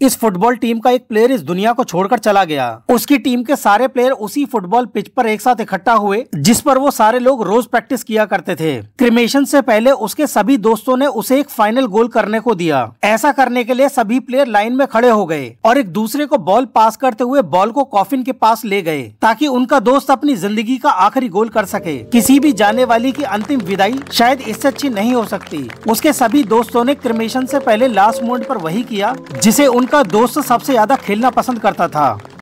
इस football team का एक प्लेयर इस दुनिया को छोड़कर चला गया उसकी टीम के सारे प्लेयर उसी फुटबॉल पिच पर एक साथ इकट्ठा हुए जिस पर वो सारे लोग रोज प्रैक्टिस किया करते थे क्रिमेशन से पहले उसके सभी दोस्तों ने उसे एक फाइनल गोल करने को दिया ऐसा करने के लिए सभी प्लेयर लाइन में खड़े हो गए और एक दूसरे को बॉल पास करते हुए बॉल को कॉफिन के पास ले गए ताकि उनका दोस्त अपनी जिंदगी का आखिरी गोल कर सके किसी भी जाने वाली की अंतिम विदाई शायद इससे अच्छी नहीं हो सकती उसके सभी दोस्तों ने क्रिमेशन से पहले लास्ट मोमेंट पर वही किया जिसे उन उनका दोस्त सबसे ज्यादा खेलना पसंद करता था